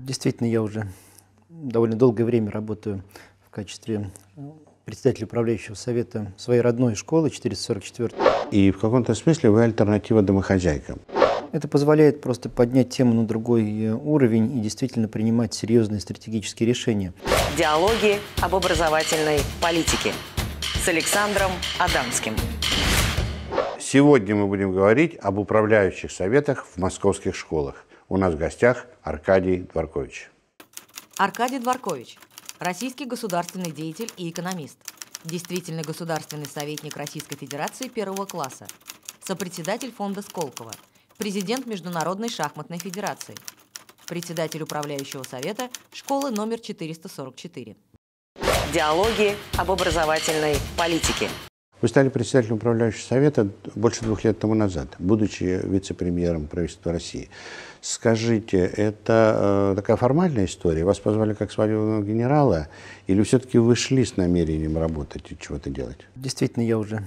Действительно, я уже довольно долгое время работаю в качестве э, председателя управляющего совета своей родной школы 444. И в каком-то смысле вы альтернатива домохозяйкам. Это позволяет просто поднять тему на другой э, уровень и действительно принимать серьезные стратегические решения. Диалоги об образовательной политике с Александром Адамским. Сегодня мы будем говорить об управляющих советах в московских школах – у нас в гостях Аркадий Дворкович. Аркадий Дворкович – российский государственный деятель и экономист, действительный государственный советник Российской Федерации первого класса, сопредседатель фонда Сколково, президент Международной шахматной федерации, председатель управляющего совета школы номер 444. Диалоги об образовательной политике. Вы стали председателем управляющего совета больше двух лет тому назад, будучи вице-премьером правительства России. Скажите, это э, такая формальная история? Вас позвали как свадебного генерала? Или все-таки вы шли с намерением работать и чего-то делать? Действительно, я уже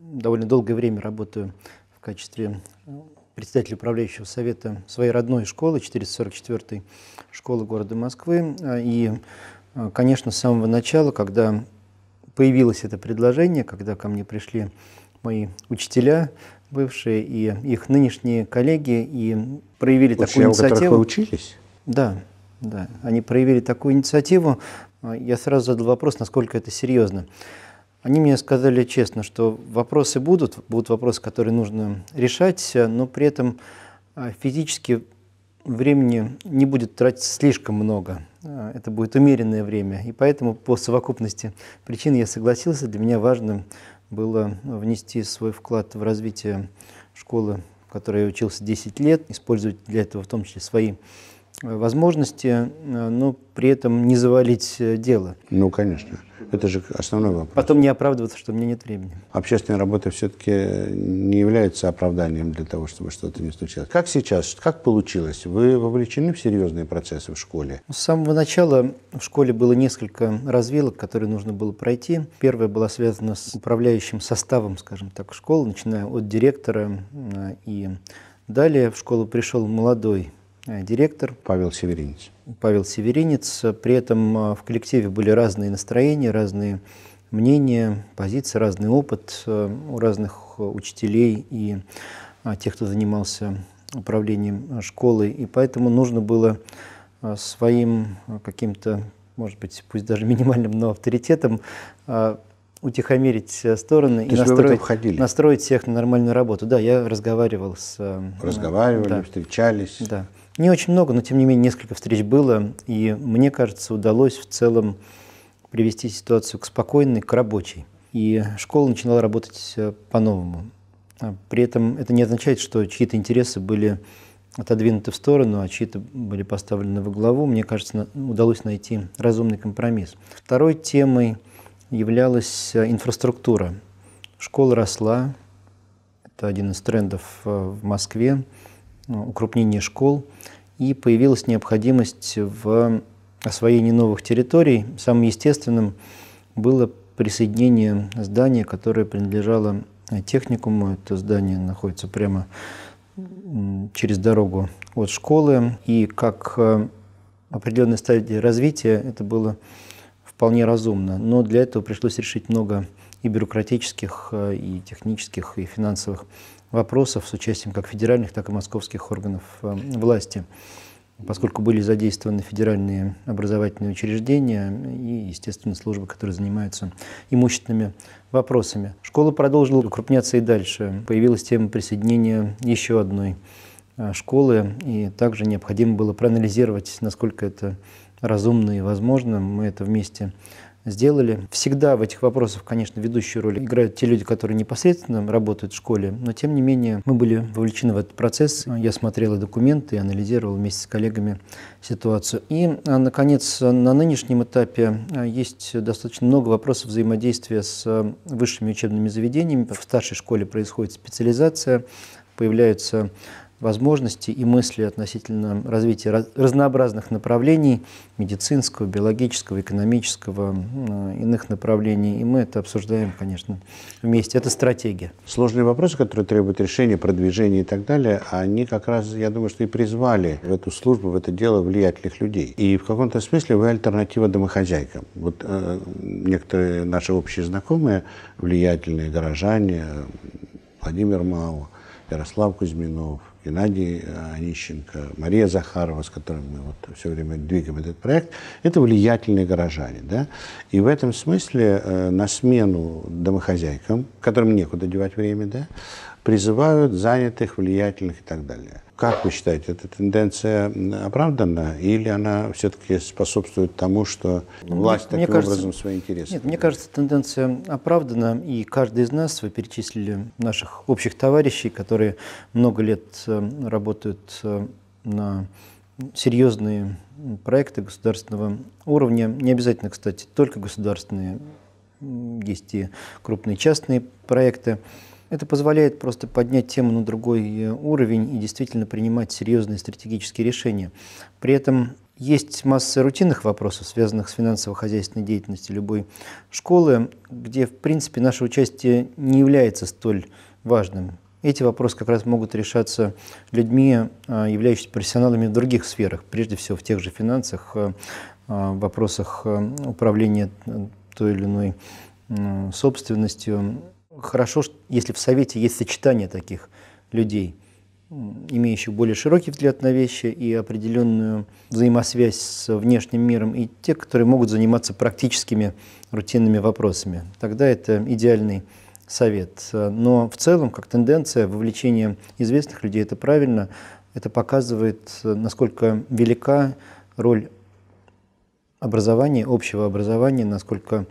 довольно долгое время работаю в качестве э, председателя управляющего совета своей родной школы, 444-й школы города Москвы. Э, и, э, конечно, с самого начала, когда появилось это предложение, когда ко мне пришли мои учителя бывшие и их нынешние коллеги и проявили Учителя, такую инициативу. Вы учились? Да, да. Они проявили такую инициативу. Я сразу задал вопрос, насколько это серьезно. Они мне сказали честно, что вопросы будут, будут вопросы, которые нужно решать, но при этом а, физически времени не будет тратить слишком много. А, это будет умеренное время. И поэтому по совокупности причин я согласился. Для меня важным было внести свой вклад в развитие школы, в которой я учился 10 лет, использовать для этого в том числе свои Э, возможности, э, но при этом не завалить э, дело. Ну, конечно. Это же основной вопрос. Потом не оправдываться, что у меня нет времени. Общественная работа все-таки не является оправданием для того, чтобы что-то не случилось. Как сейчас, как получилось? Вы вовлечены в серьезные процессы в школе? С самого начала в школе было несколько развилок, которые нужно было пройти. Первая была связана с управляющим составом, скажем так, школы, начиная от директора и Далее в школу пришел молодой Э, директор. Павел Северинец. Павел Северинец. При этом э, в коллективе были разные настроения, разные мнения, позиции, разный опыт э, у разных учителей и тех, кто занимался управлением школы. И поэтому нужно было своим каким-то, может быть, пусть даже минимальным, но авторитетом утихомирить стороны То и настроить, настроить всех на нормальную работу. Да, я разговаривал с... Разговаривали, да. встречались. Да. Не очень много, но тем не менее несколько встреч было, и мне кажется, удалось в целом привести ситуацию к спокойной, к рабочей. И школа начинала работать э, по-новому. А при этом это не означает, что чьи-то интересы были отодвинуты в сторону, а чьи-то были поставлены во главу. Мне кажется, удалось найти разумный компромисс. Второй темой являлась э, инфраструктура. Школа росла, это один из трендов э, в Москве. Э, укрупнение школ, и появилась необходимость в освоении новых территорий. Самым естественным было присоединение здания, которое принадлежало э, техникуму. Это здание находится прямо через дорогу от школы. И как э, определенной стадии развития это было вполне разумно. Но для этого пришлось решить много и бюрократических, и технических, и финансовых вопросов с участием как федеральных, так и московских органов эм, власти, поскольку были задействованы федеральные образовательные учреждения и, естественно, службы, которые занимаются имущественными вопросами. Школа продолжила укрупняться и дальше. Появилась тема присоединения еще одной э, школы, и также необходимо было проанализировать, насколько это разумно и возможно. Мы это вместе сделали. Всегда в этих вопросах, конечно, ведущую роль играют те люди, которые непосредственно работают в школе, но тем не менее мы были вовлечены в этот процесс. Я смотрел документы, анализировал вместе с коллегами ситуацию. И, а, наконец, на нынешнем этапе а, есть достаточно много вопросов взаимодействия с а, высшими учебными заведениями. В старшей школе происходит специализация, появляются возможности и мысли относительно развития разнообразных направлений медицинского, биологического, экономического, э, иных направлений. И мы это обсуждаем, конечно, вместе. Это стратегия. Сложные вопросы, которые требуют решения, продвижения и так далее, они как раз, я думаю, что и призвали в эту службу, в это дело влиятельных людей. И в каком-то смысле вы альтернатива домохозяйкам. Вот э, некоторые наши общие знакомые, влиятельные горожане, Владимир Мау, Ярослав Кузьминов, Геннадий э, Онищенко, Мария Захарова, с которой мы вот все время двигаем этот проект, это влиятельные горожане. Да? И в этом смысле э, на смену домохозяйкам, которым некуда девать время, да, призывают занятых, влиятельных и так далее. Как вы считаете, эта тенденция оправдана или она все-таки способствует тому, что ну, власть мне, таким мне кажется, образом свои интересы? Нет, мне кажется, тенденция оправдана, и каждый из нас, вы перечислили наших общих товарищей, которые много лет э, работают э, на серьезные проекты государственного уровня, не обязательно, кстати, только государственные, есть и крупные частные проекты. Это позволяет просто поднять тему на другой э, уровень и действительно принимать серьезные стратегические решения. При этом есть масса рутинных вопросов, связанных с финансово-хозяйственной деятельностью любой школы, где, в принципе, наше участие не является столь важным. Эти вопросы как раз могут решаться людьми, э, являющимися профессионалами в других сферах, прежде всего в тех же финансах, э, вопросах управления той или иной собственностью, хорошо, если в Совете есть сочетание таких людей, имеющих более широкий взгляд на вещи и определенную взаимосвязь с внешним миром, и те, которые могут заниматься практическими рутинными вопросами. Тогда это идеальный совет. Но в целом, как тенденция, вовлечение известных людей – это правильно. Это показывает, насколько велика роль образования, общего образования, насколько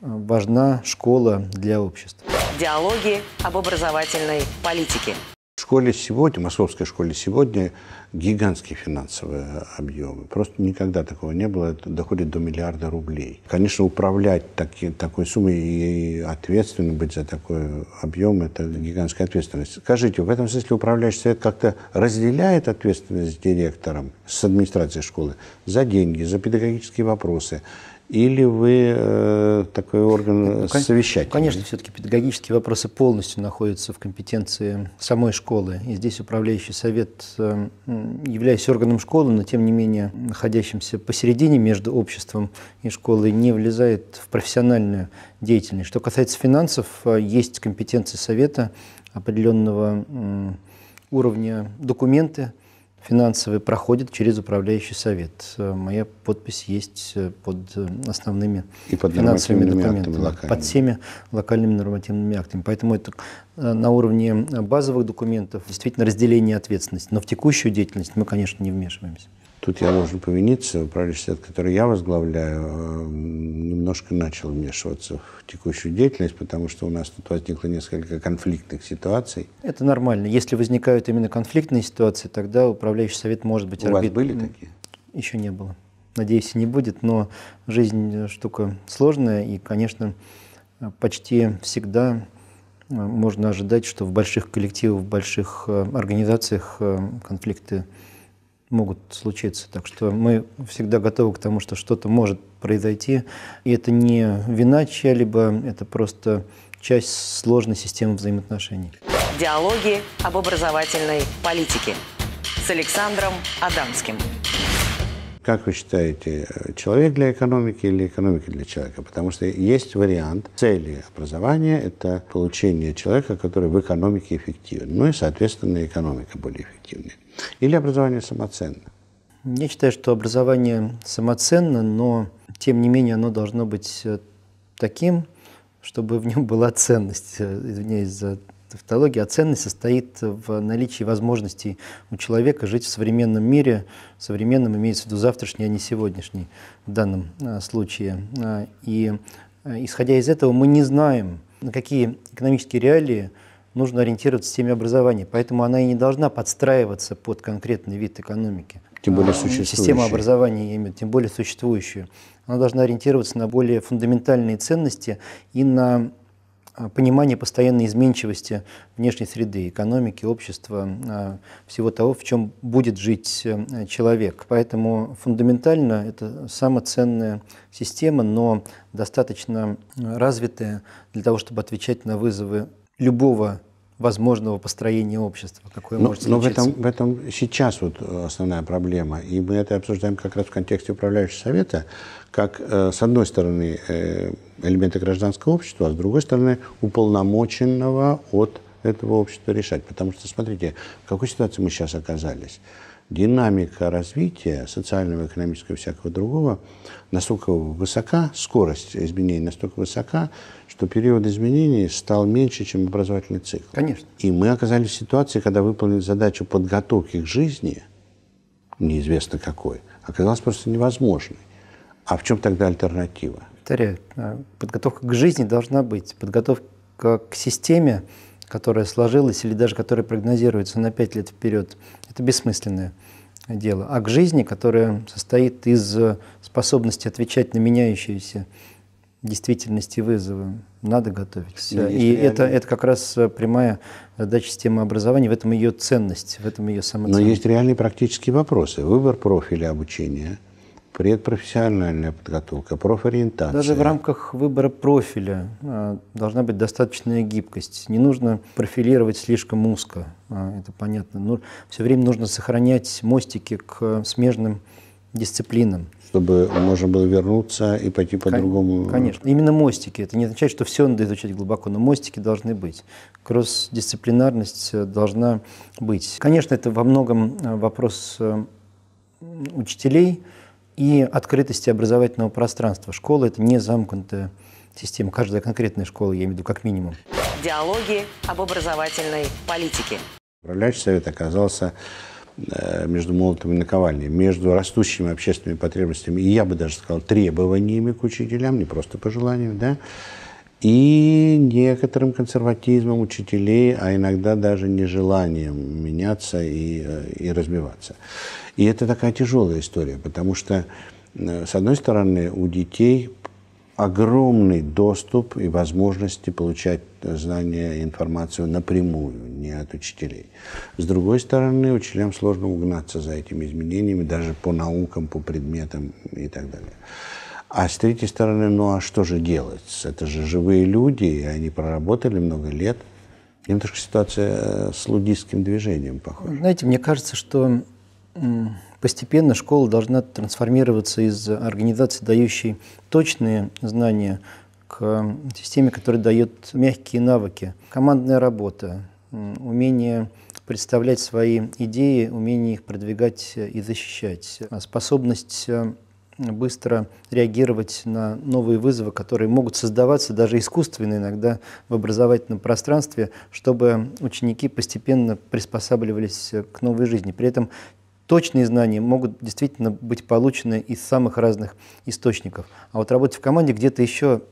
а, важна школа для общества. Диалоги об образовательной политике. В школе сегодня, в московской школе сегодня гигантские финансовые объемы. Просто никогда такого не было. Это доходит до миллиарда рублей. Конечно, управлять таки, такой суммой и ответственно быть за такой объем – это гигантская ответственность. Скажите, в этом смысле управляющий совет как-то разделяет ответственность с директором, с администрацией школы за деньги, за педагогические вопросы – или вы э, такой орган ну, совещать? Конечно, все-таки педагогические вопросы полностью находятся в компетенции самой школы. И здесь управляющий совет, э, являясь органом школы, но тем не менее находящимся посередине между обществом и школой, не влезает в профессиональную деятельность. Что касается финансов, э, есть компетенции совета определенного э, уровня документы, финансовый проходит через управляющий совет. Э, моя подпись есть э, под э, основными и под финансовыми документами, локальными. под всеми локальными нормативными актами. Поэтому это на уровне базовых документов действительно разделение ответственности. Но в текущую деятельность мы, конечно, не вмешиваемся. Тут я должен повиниться, управляющий совет, который я возглавляю, э, немножко начал вмешиваться в текущую деятельность, потому что у нас тут возникло несколько конфликтных ситуаций. Это нормально. Если возникают именно конфликтные ситуации, тогда управляющий совет может быть... У орбит... вас были такие? Еще не было. Надеюсь, не будет, но жизнь э, штука сложная, и, конечно, э, почти всегда можно ожидать, что в больших коллективах, в больших организациях конфликты могут случиться. Так что мы всегда готовы к тому, что что-то может произойти. И это не вина чья-либо, это просто часть сложной системы взаимоотношений. Диалоги об образовательной политике с Александром Адамским. Как вы считаете, человек для экономики или экономика для человека? Потому что есть вариант цели образования – это получение человека, который в экономике эффективен. Ну и, соответственно, экономика более эффективная. Или образование самоценно? Я считаю, что образование самоценно, но тем не менее оно должно быть э, таким, чтобы в нем была ценность, э, извиняюсь за тавтологию. а ценность состоит в наличии возможностей у человека жить в современном мире, в современном имеется в виду завтрашний, а не сегодняшний в данном э, случае. и исходя из этого мы не знаем, на какие экономические реалии нужно ориентироваться в системе образования. Поэтому она и не должна подстраиваться под конкретный вид экономики. Тем более а, ну, существующую. Система образования, именно, тем более существующую. Она должна ориентироваться на более фундаментальные ценности и на а, понимание постоянной изменчивости внешней среды, экономики, общества, а, всего того, в чем будет жить э, человек. Поэтому фундаментально это самая ценная система, но достаточно э, развитая для того, чтобы отвечать на вызовы любого возможного построения общества, какое но, может но случиться. в этом, в этом сейчас вот основная проблема, и мы это обсуждаем как раз в контексте управляющего совета, как, э, с одной стороны, э, элементы гражданского общества, а с другой стороны, уполномоченного от этого общества решать. Потому что, смотрите, в какой ситуации мы сейчас оказались динамика развития социального, экономического и всякого другого настолько высока, скорость изменений настолько высока, что период изменений стал меньше, чем образовательный цикл. Конечно. И мы оказались в ситуации, когда выполнить задачу подготовки к жизни, неизвестно какой, оказалось просто невозможной. А в чем тогда альтернатива? Повторяю, а, подготовка к жизни должна быть, подготовка к системе, которая сложилась или даже которая прогнозируется на пять лет вперед, это бессмысленное дело. А к жизни, которая состоит из способности отвечать на меняющиеся действительности вызовы, надо готовиться. Ну, и, и это, это как раз прямая задача э, системы образования, в этом ее ценность, в этом ее самоценность. Но есть реальные практические вопросы. Выбор профиля обучения – предпрофессиональная подготовка, профориентация. Даже в рамках выбора профиля а, должна быть достаточная гибкость. Не нужно профилировать слишком узко, а, это понятно. Но ну, все время нужно сохранять мостики к смежным дисциплинам. Чтобы можно было вернуться и пойти по Кон- другому. Конечно. Именно мостики. Это не означает, что все надо изучать глубоко, но мостики должны быть. Кросс-дисциплинарность э, должна быть. Конечно, это во многом э, вопрос э, учителей, и открытости образовательного пространства. Школа – это не замкнутая система. Каждая конкретная школа, я имею в виду, как минимум. Диалоги об образовательной политике. Управляющий совет оказался э, между молотом и наковальней, между растущими общественными потребностями, и я бы даже сказал, требованиями к учителям, не просто пожеланиями, да, и некоторым консерватизмом учителей, а иногда даже нежеланием меняться и, э, и развиваться. И это такая тяжелая история, потому что, э, с одной стороны, у детей огромный доступ и возможности получать знания и информацию напрямую, не от учителей. С другой стороны, учителям сложно угнаться за этими изменениями, даже по наукам, по предметам и так далее. А с третьей стороны, ну а что же делать? Это же живые люди, и они проработали много лет. Немножко ситуация э, с лудистским движением похожа. Знаете, мне кажется, что постепенно школа должна трансформироваться из организации, дающей точные знания, к системе, которая дает мягкие навыки. Командная работа, умение представлять свои идеи, умение их продвигать и защищать, а способность э, быстро реагировать на новые вызовы, которые могут создаваться даже искусственно иногда в образовательном пространстве, чтобы ученики постепенно приспосабливались э, к новой жизни. При этом точные знания могут действительно быть получены из самых разных источников. А вот работать в команде где-то еще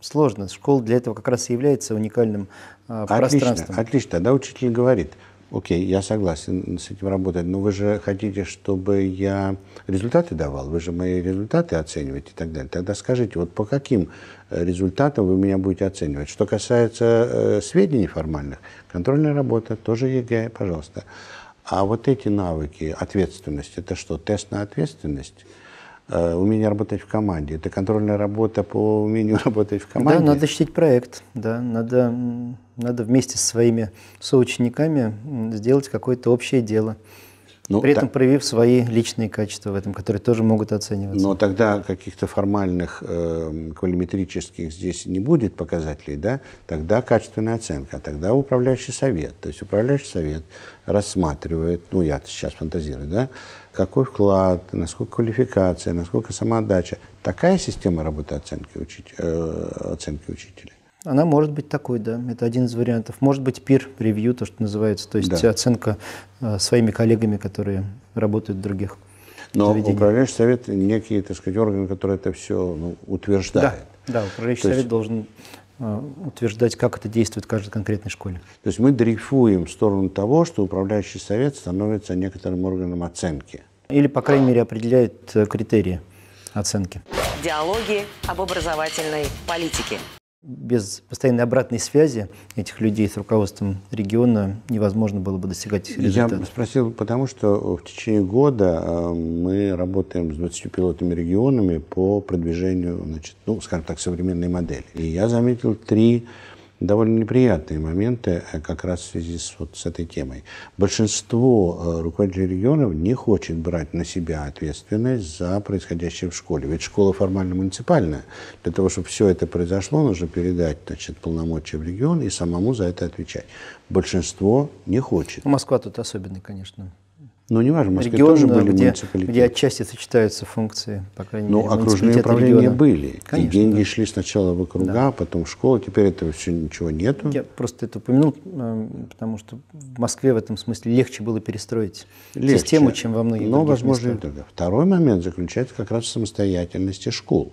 сложно. Школа для этого как раз и является уникальным э, отлично, пространством. Отлично. Да, учитель говорит – Окей, я согласен с этим работать, но вы же хотите, чтобы я результаты давал, вы же мои результаты оцениваете и так далее. Тогда скажите, вот по каким э, результатам вы меня будете оценивать? Что касается э, сведений формальных, контрольная работа, тоже ЕГЭ, пожалуйста. А вот эти навыки ответственность, это что, тест на ответственность? Э, умение работать в команде. Это контрольная работа по умению работать в команде. Да, надо чтить проект, да, надо, надо вместе со своими соучениками сделать какое-то общее дело. Ну, При этом так, проявив свои личные качества в этом, которые тоже могут оцениваться. Но тогда каких-то формальных э, квалиметрических здесь не будет показателей, да? Тогда качественная оценка, а тогда управляющий совет. То есть управляющий совет рассматривает, ну я сейчас фантазирую, да, какой вклад, насколько квалификация, насколько самоотдача. Такая система работы оценки, учить, э, оценки учителя? Она может быть такой, да. Это один из вариантов. Может быть пир-ревью, то, что называется, то есть да. оценка э, своими коллегами, которые работают в других но заведениях. управляющий совет некий, так сказать, орган, который это все ну, утверждает. Да, да управляющий то совет есть... должен Э, утверждать, как это действует в каждой конкретной школе. То есть мы дрейфуем в сторону того, что управляющий совет становится некоторым органом оценки. Или, по крайней мере, определяет э, критерии оценки. Диалоги об образовательной политике без постоянной обратной связи этих людей с руководством региона невозможно было бы достигать результатов. Я спросил, потому что э, в течение года э, мы работаем с 20 пилотами регионами по продвижению, значит, ну, скажем так, современной модели. И я заметил три довольно неприятные моменты э, как раз в связи с, вот, с этой темой. Большинство э, руководителей регионов не хочет брать на себя ответственность за происходящее в школе. Ведь школа формально муниципальная. Для того, чтобы все это произошло, нужно передать значит, полномочия в регион и самому за это отвечать. Большинство не хочет. Москва тут особенный, конечно. Ну, не важно, в Москве регион, тоже были где, муниципалитеты. Где отчасти сочетаются функции, по крайней ну, окружные управления региона. были. Конечно, и деньги да. шли сначала в округа, да. потом в школу. Теперь этого все ничего нету. Я просто это упомянул, эм, потому что в Москве в этом смысле легче было перестроить легче. систему, чем во многих Но, других возможно, местах. Это. Второй момент заключается как раз в самостоятельности школ.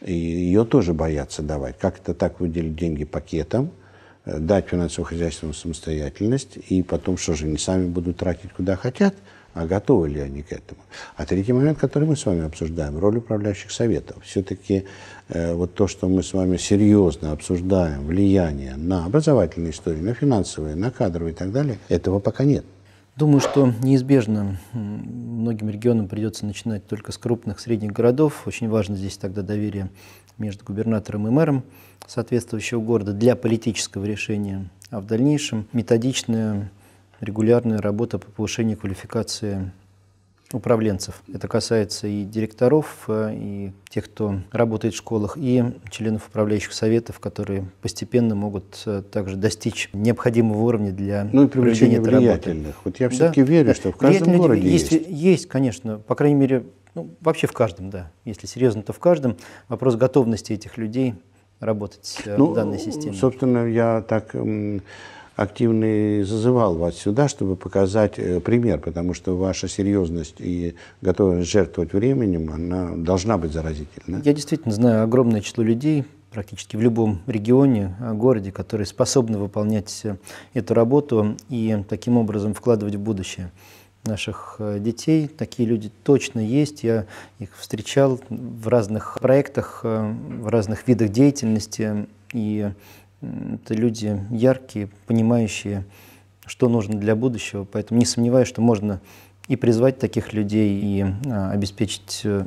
И ее тоже боятся давать. Как это так выделить деньги пакетом – Э, дать финансово-хозяйственную самостоятельность, и потом, что же, они сами будут тратить куда хотят, а готовы ли они к этому? А третий момент, который мы с вами обсуждаем, роль управляющих советов. Все-таки э, вот то, что мы с вами серьезно обсуждаем, влияние на образовательные истории, на финансовые, на кадровые и так далее, этого пока нет. Думаю, что неизбежно многим регионам придется начинать только с крупных, средних городов. Очень важно здесь тогда доверие между губернатором и мэром соответствующего города для политического решения, а в дальнейшем методичная регулярная работа по повышению квалификации управленцев. Это касается и директоров, э, и тех, кто работает в школах, и членов управляющих советов, которые постепенно могут э, также достичь необходимого уровня для ну, и привлечения этой влиятельных. Работы. Вот я все-таки да, верю, да. что в каждом городе есть. есть. Есть, конечно. По крайней мере, ну, вообще в каждом, да. Если серьезно, то в каждом. Вопрос готовности этих людей работать э, ну, в данной системе. Собственно, я так активно зазывал вас сюда, чтобы показать э, пример, потому что ваша серьезность и готовность жертвовать временем, она должна быть заразительной. Я действительно знаю огромное число людей, практически в любом регионе, э, городе, которые способны выполнять эту работу и таким образом вкладывать в будущее наших э, детей. Такие люди точно есть. Я их встречал в разных проектах, э, в разных видах деятельности. И это люди яркие, понимающие, что нужно для будущего. Поэтому не сомневаюсь, что можно и призвать таких людей, и а, обеспечить э,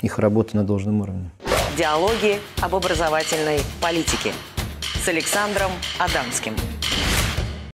их работу на должном уровне. Диалоги об образовательной политике с Александром Адамским.